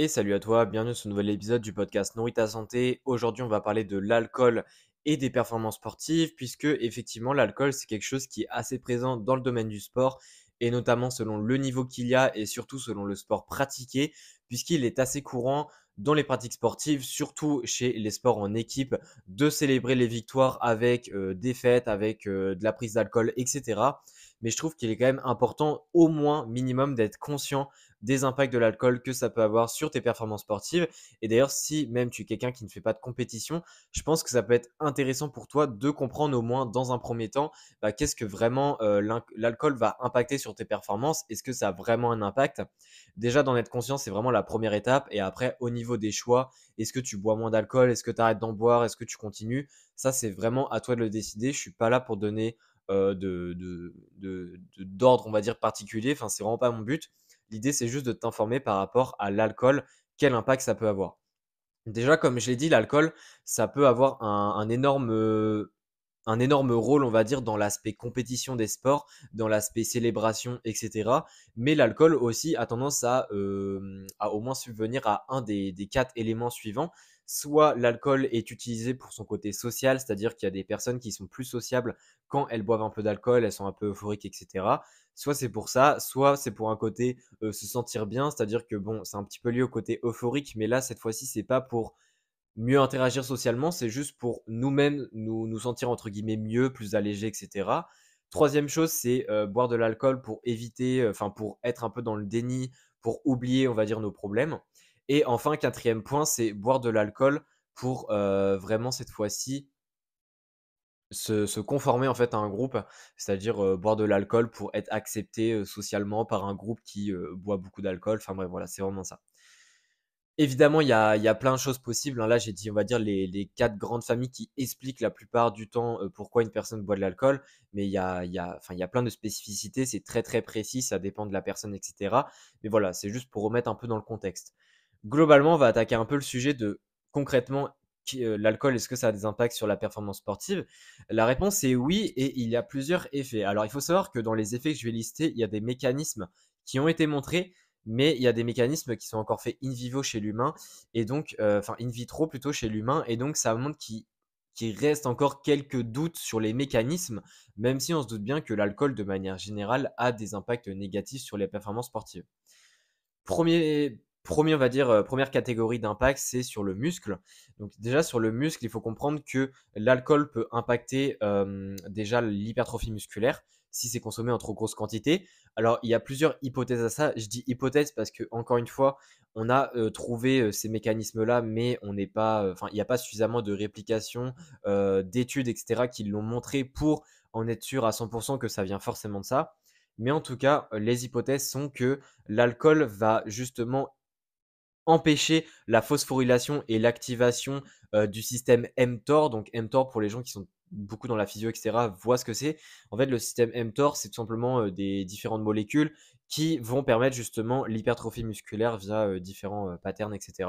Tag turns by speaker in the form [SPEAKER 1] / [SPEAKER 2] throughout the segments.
[SPEAKER 1] Et salut à toi, bienvenue sur ce nouvel épisode du podcast Nourrit ta santé. Aujourd'hui, on va parler de l'alcool et des performances sportives, puisque effectivement, l'alcool, c'est quelque chose qui est assez présent dans le domaine du sport, et notamment selon le niveau qu'il y a, et surtout selon le sport pratiqué, puisqu'il est assez courant dans les pratiques sportives, surtout chez les sports en équipe, de célébrer les victoires avec euh, des fêtes, avec euh, de la prise d'alcool, etc. Mais je trouve qu'il est quand même important, au moins minimum, d'être conscient des impacts de l'alcool que ça peut avoir sur tes performances sportives. Et d'ailleurs, si même tu es quelqu'un qui ne fait pas de compétition, je pense que ça peut être intéressant pour toi de comprendre au moins dans un premier temps bah, qu'est-ce que vraiment euh, l'alcool va impacter sur tes performances. Est-ce que ça a vraiment un impact Déjà, d'en être conscient, c'est vraiment la première étape. Et après, au niveau des choix, est-ce que tu bois moins d'alcool Est-ce que tu arrêtes d'en boire Est-ce que tu continues Ça, c'est vraiment à toi de le décider. Je suis pas là pour donner euh, de d'ordre, on va dire, particulier. Enfin, c'est vraiment pas mon but. L'idée, c'est juste de t'informer par rapport à l'alcool, quel impact ça peut avoir. Déjà, comme je l'ai dit, l'alcool, ça peut avoir un, énorme euh, un énorme rôle, on va dire, dans l'aspect compétition des sports, dans l'aspect célébration, etc. Mais l'alcool aussi a tendance euh, à, au moins subvenir à un des quatre éléments suivants, soit l'alcool est utilisé pour son côté social, c'est-à-dire qu'il y a des personnes qui sont plus sociables quand elles boivent un peu d'alcool, elles sont un peu euphoriques, etc. Soit c'est pour ça, soit c'est pour un côté se sentir bien, c'est-à-dire que bon, c'est un petit peu lié au côté euphorique, mais là, cette fois-ci, c'est pas pour mieux interagir socialement, c'est juste pour nous-mêmes nous, nous sentir entre guillemets mieux, plus allégés, etc. Troisième chose, c'est boire de l'alcool pour éviter, enfin pour être un peu dans le déni, pour oublier, on va dire, nos problèmes. Et enfin, quatrième point, c'est boire de l'alcool pour euh, vraiment cette fois-ci se, conformer en fait à un groupe, c'est-à-dire euh, boire de l'alcool pour être accepté euh, socialement par un groupe qui boit beaucoup d'alcool. Enfin bref, voilà, c'est vraiment ça. Évidemment, il y a, plein de choses possibles. Hein. Là, j'ai dit, on va dire, les, quatre grandes familles qui expliquent la plupart du temps pourquoi une personne boit de l'alcool. Mais il y a, y a plein de spécificités, c'est très très précis, ça dépend de la personne, etc. Mais voilà, c'est juste pour remettre un peu dans le contexte globalement, on va attaquer un peu le sujet de concrètement euh, l'alcool, est-ce que ça a des impacts sur la performance sportive La réponse est oui, et il y a plusieurs effets. Alors, il faut savoir que dans les effets que je vais lister, il y a des mécanismes qui ont été montrés, mais il y a des mécanismes qui sont encore faits in vivo chez l'humain, et donc, euh, enfin, in vitro plutôt chez l'humain, et donc ça montre qu'il reste encore quelques doutes sur les mécanismes, même si on se doute bien que l'alcool, de manière générale, a des impacts négatifs sur les performances sportives. Premier, va dire, euh, première catégorie d'impact, c'est sur le muscle. Donc déjà sur le muscle, il faut comprendre que l'alcool peut impacter euh, déjà l'hypertrophie musculaire si c'est consommé en trop grosse quantité. Alors il y a plusieurs hypothèses à ça. Je dis hypothèse parce que encore une fois, on a euh, trouvé ces mécanismes-là, mais on n'est pas, enfin il n'y a pas suffisamment de réplications, d'études, etc. qui l'ont montré pour en être sûr à 100% que ça vient forcément de ça. Mais en tout cas, les hypothèses sont que l'alcool va justement empêcher la phosphorylation et l'activation euh, du système mTOR. Donc mTOR, pour les gens qui sont beaucoup dans la physio, etc., voient ce que c'est. En fait, le système mTOR, c'est tout simplement euh, des différentes molécules qui vont permettre justement l'hypertrophie musculaire via euh, différents patterns, etc.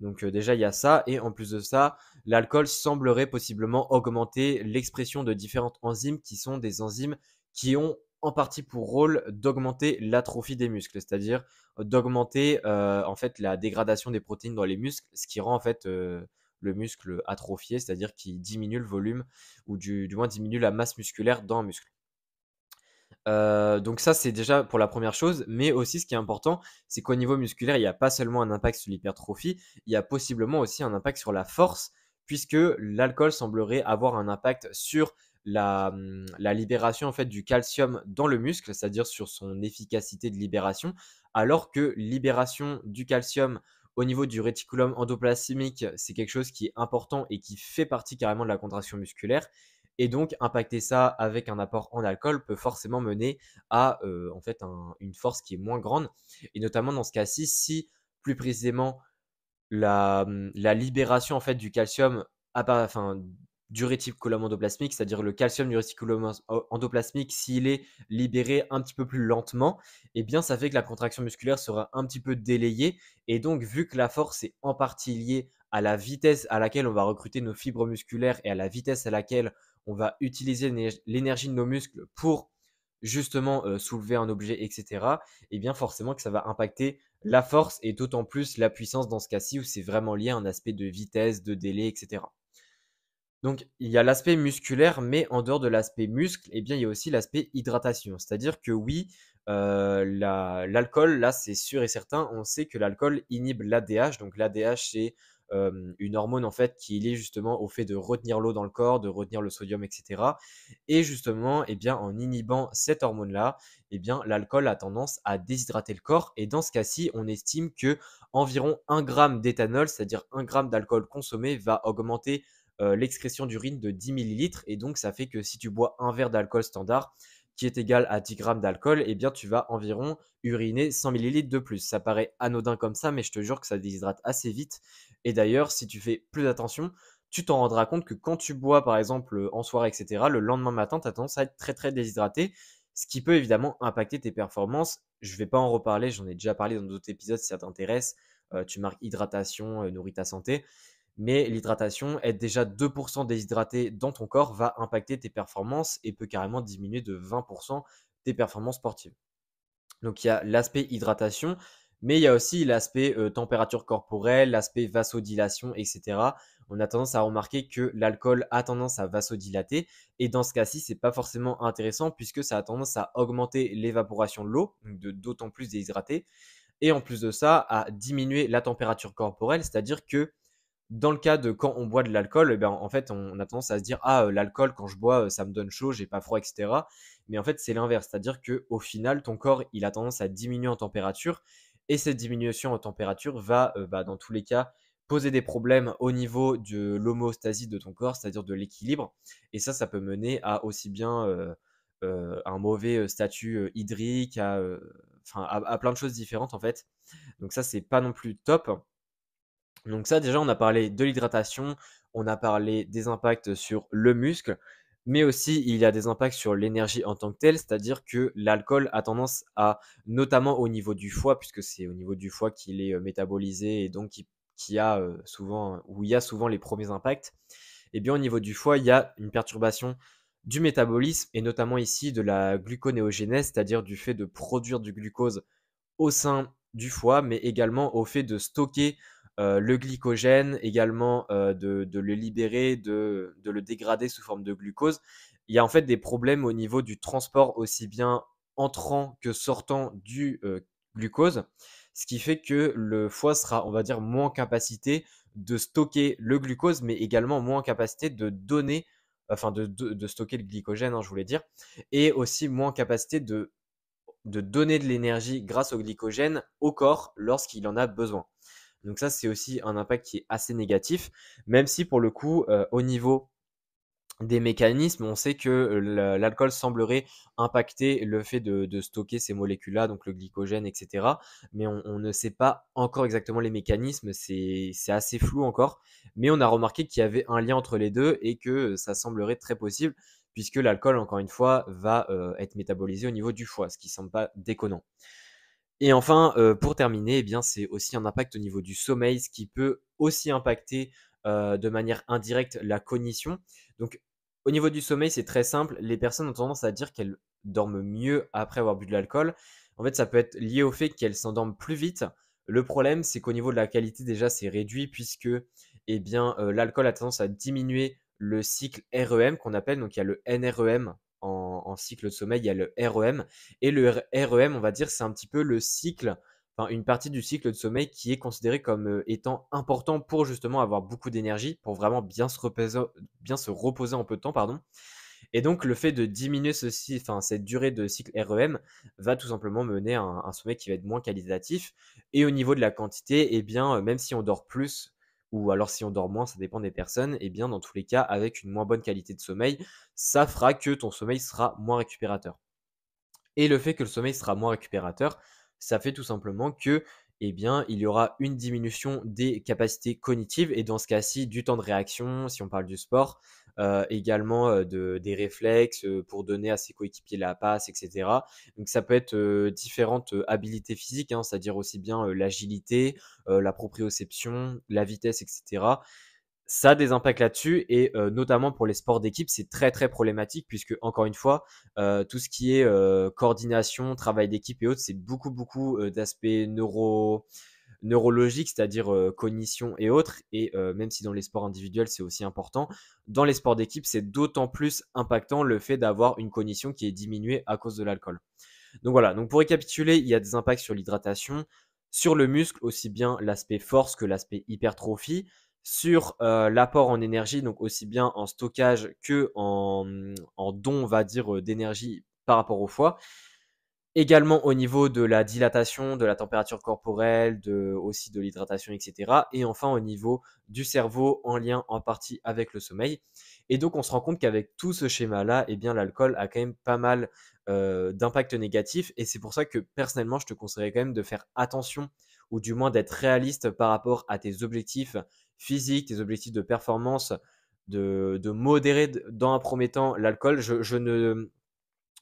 [SPEAKER 1] Donc déjà, il y a ça. Et en plus de ça, l'alcool semblerait possiblement augmenter l'expression de différentes enzymes qui sont des enzymes qui ont en partie pour rôle d'augmenter l'atrophie des muscles, c'est-à-dire d'augmenter euh, en fait la dégradation des protéines dans les muscles, ce qui rend en fait euh, le muscle atrophié, c'est-à-dire qui diminue le volume ou du, moins diminue la masse musculaire dans un muscle. Euh, donc ça c'est déjà pour la première chose, mais aussi ce qui est important, c'est qu'au niveau musculaire, il n'y a pas seulement un impact sur l'hypertrophie, il y a possiblement aussi un impact sur la force, puisque l'alcool semblerait avoir un impact sur Mmh, la, libération en fait du calcium dans le muscle, c'est-à-dire sur son efficacité de libération, alors que libération du calcium au niveau du réticulum endoplasmique, c'est quelque chose qui est important et qui fait partie carrément de la contraction musculaire. Et donc, impacter ça avec un apport en alcool peut forcément mener à euh, en fait une force qui est moins grande. Et notamment dans ce cas-ci, si plus précisément la, mmh, libération en fait du calcium à, enfin, du réticulum endoplasmique, c'est-à-dire le calcium du réticulum endoplasmique, s'il est libéré un petit peu plus lentement, eh bien ça fait que la contraction musculaire sera un petit peu délayée. Et donc, vu que la force est en partie liée à la vitesse à laquelle on va recruter nos fibres musculaires et à la vitesse à laquelle on va utiliser l'énergie de nos muscles pour justement euh, soulever un objet, etc., et eh bien forcément que ça va impacter la force et d'autant plus la puissance dans ce cas-ci où c'est vraiment lié à un aspect de vitesse, de délai, etc. Donc il y a l'aspect musculaire, mais en dehors de l'aspect muscle, eh bien il y a aussi l'aspect hydratation. C'est-à-dire que oui, euh, l'alcool, là c'est sûr et certain, on sait que l'alcool inhibe l'ADH. Donc l'ADH c'est euh, une hormone en fait qui est liée justement au fait de retenir l'eau dans le corps, de retenir le sodium, etc. Et justement, eh bien, en inhibant cette hormone-là, eh bien, l'alcool a tendance à déshydrater le corps. Et dans ce cas-ci, on estime que environ 1 g d'éthanol, c'est-à-dire 1 g d'alcool consommé, va augmenter euh, l'excrétion d'urine de 10 ml. Et donc, ça fait que si tu bois un verre d'alcool standard, qui est égal à 10 grammes d'alcool, et eh bien tu vas environ uriner 100 ml de plus. Ça paraît anodin comme ça, mais je te jure que ça déshydrate assez vite. Et d'ailleurs, si tu fais plus attention, tu t'en rendras compte que quand tu bois, par exemple, en soirée, etc., le lendemain matin, tu as tendance à être très très déshydraté, ce qui peut évidemment impacter tes performances. Je ne vais pas en reparler, j'en ai déjà parlé dans d'autres épisodes si ça t'intéresse. Euh, tu marques hydratation, euh, nourrit ta santé mais l'hydratation, être déjà 2% déshydraté dans ton corps va impacter tes performances et peut carrément diminuer de 20% tes performances sportives. Donc il y a l'aspect hydratation, mais il y a aussi l'aspect euh, température corporelle, l'aspect vasodilation, etc. On a tendance à remarquer que l'alcool a tendance à vasodilater, et dans ce cas-ci, ce n'est pas forcément intéressant puisque ça a tendance à augmenter l'évaporation de l'eau, donc d'autant plus déshydraté, et en plus de ça, à diminuer la température corporelle, c'est-à-dire que dans le cas de quand on boit de l'alcool, eh ben, en fait, on a tendance à se dire ah euh, l'alcool quand je bois, euh, ça me donne chaud, j'ai pas froid, etc. Mais en fait, c'est l'inverse, c'est-à-dire qu'au final, ton corps, il a tendance à diminuer en température, et cette diminution en température va, euh, bah, dans tous les cas, poser des problèmes au niveau de l'homéostasie de ton corps, c'est-à-dire de l'équilibre, et ça, ça peut mener à aussi bien un mauvais statut hydrique, à, à, plein de choses différentes en fait. Donc ça, c'est pas non plus top. Donc ça, déjà, on a parlé de l'hydratation, on a parlé des impacts sur le muscle, mais aussi il y a des impacts sur l'énergie en tant que telle, c'est-à-dire que l'alcool a tendance à, notamment au niveau du foie, puisque c'est au niveau du foie qu'il est euh, métabolisé et donc qui, a euh, souvent, où il y a souvent les premiers impacts, et eh bien au niveau du foie, il y a une perturbation du métabolisme et notamment ici de la gluconéogénèse, c'est-à-dire du fait de produire du glucose au sein du foie, mais également au fait de stocker euh, le glycogène également, euh, de, le libérer, de, le dégrader sous forme de glucose. Il y a en fait des problèmes au niveau du transport aussi bien entrant que sortant du euh, glucose, ce qui fait que le foie sera, on va dire, moins en capacité de stocker le glucose, mais également moins en capacité de donner, enfin de, stocker le glycogène, hein, je voulais dire, et aussi moins en capacité de donner de l'énergie grâce au glycogène au corps lorsqu'il en a besoin. Donc ça, c'est aussi un impact qui est assez négatif, même si pour le coup, euh, au niveau des mécanismes, on sait que euh, l'alcool semblerait impacter le fait de, stocker ces molécules-là, donc le glycogène, etc. Mais on, ne sait pas encore exactement les mécanismes, c'est assez flou encore. Mais on a remarqué qu'il y avait un lien entre les deux et que ça semblerait très possible, puisque l'alcool, encore une fois, va euh, être métabolisé au niveau du foie, ce qui semble pas déconnant. Et enfin, euh, pour terminer, eh c'est aussi un impact au niveau du sommeil, ce qui peut aussi impacter euh, de manière indirecte la cognition. Donc, au niveau du sommeil, c'est très simple. Les personnes ont tendance à dire qu'elles dorment mieux après avoir bu de l'alcool. En fait, ça peut être lié au fait qu'elles s'endorment plus vite. Le problème, c'est qu'au niveau de la qualité, déjà, c'est réduit puisque eh bien, euh, l'alcool a tendance à diminuer le cycle REM qu'on appelle. Donc, il y a le NREM en, cycle de sommeil, il y a le REM. Et le REM, on va dire, c'est un petit peu le cycle, enfin une partie du cycle de sommeil qui est considérée comme euh, étant important pour justement avoir beaucoup d'énergie, pour vraiment bien se, reposer, bien se reposer en peu de temps, pardon. Et donc le fait de diminuer ceci, enfin cette durée de cycle REM va tout simplement mener à un, sommeil qui va être moins qualitatif. Et au niveau de la quantité, et eh bien, euh, même si on dort plus ou alors si on dort moins, ça dépend des personnes, et eh bien dans tous les cas, avec une moins bonne qualité de sommeil, ça fera que ton sommeil sera moins récupérateur. Et le fait que le sommeil sera moins récupérateur, ça fait tout simplement que eh bien, il y aura une diminution des capacités cognitives et dans ce cas-ci du temps de réaction, si on parle du sport, euh, également euh, de, des réflexes euh, pour donner à ses coéquipiers la passe, etc. Donc ça peut être différentes habilités physiques, hein, c'est-à-dire aussi bien l'agilité, la proprioception, la vitesse, etc ça a des impacts là-dessus et notamment pour les sports d'équipe, c'est très très problématique puisque encore une fois, tout ce qui est coordination, travail d'équipe et autres, c'est beaucoup beaucoup d'aspects neuro neurologique, c'est-à-dire cognition et autres. Et même si dans les sports individuels, c'est aussi important, dans les sports d'équipe, c'est d'autant plus impactant le fait d'avoir une cognition qui est diminuée à cause de l'alcool. Donc voilà, donc pour récapituler, il y a des impacts sur l'hydratation, sur le muscle, aussi bien l'aspect force que l'aspect hypertrophie, sur l'apport en énergie, donc aussi bien en stockage que en, en don, on va dire, d'énergie par rapport au foie également au niveau de la dilatation, de la température corporelle, de, aussi de l'hydratation, etc. Et enfin au niveau du cerveau en lien en partie avec le sommeil. Et donc on se rend compte qu'avec tout ce schéma-là, eh l'alcool a quand même pas mal euh, d'impact négatif. Et c'est pour ça que personnellement, je te conseillerais quand même de faire attention ou du moins d'être réaliste par rapport à tes objectifs physiques, tes objectifs de performance, de, de modérer dans un premier temps l'alcool. Je, ne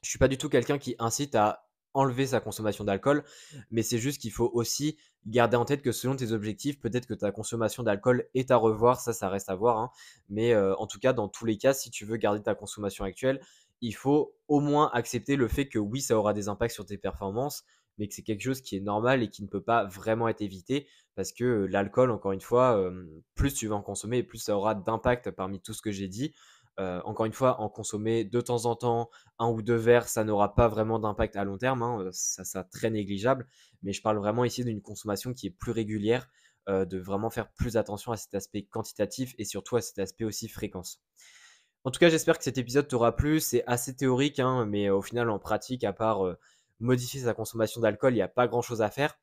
[SPEAKER 1] suis pas du tout quelqu'un qui incite à enlever sa consommation d'alcool, mais c'est juste qu'il faut aussi garder en tête que selon tes objectifs, peut-être que ta consommation d'alcool est à revoir, ça ça reste à voir, hein. mais euh, en tout cas dans tous les cas, si tu veux garder ta consommation actuelle, il faut au moins accepter le fait que oui, ça aura des impacts sur tes performances, mais que c'est quelque chose qui est normal et qui ne peut pas vraiment être évité, parce que euh, l'alcool, encore une fois, euh, plus tu vas en consommer, plus ça aura d'impact parmi tout ce que j'ai dit. Euh, encore une fois, en consommer de temps en temps un ou deux verres, ça n'aura pas vraiment d'impact à long terme, hein, euh, ça sera très négligeable, mais je parle vraiment ici d'une consommation qui est plus régulière, euh, de vraiment faire plus attention à cet aspect quantitatif et surtout à cet aspect aussi fréquence. En tout cas, j'espère que cet épisode t'aura plu, c'est assez théorique, hein, mais au final, en pratique, à part modifier sa consommation d'alcool, il n'y a pas grand-chose à faire.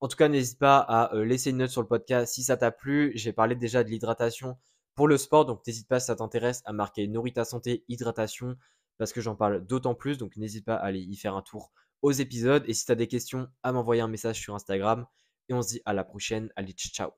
[SPEAKER 1] En tout cas, n'hésite pas à laisser une note sur le podcast si ça t'a plu. J'ai parlé déjà de l'hydratation pour le sport, donc n'hésite pas si ça t'intéresse à marquer Norita Santé, hydratation, parce que j'en parle d'autant plus. Donc n'hésite pas à aller y faire un tour aux épisodes. Et si tu as des questions, à m'envoyer un message sur Instagram. Et on se dit à la prochaine. Allez, ciao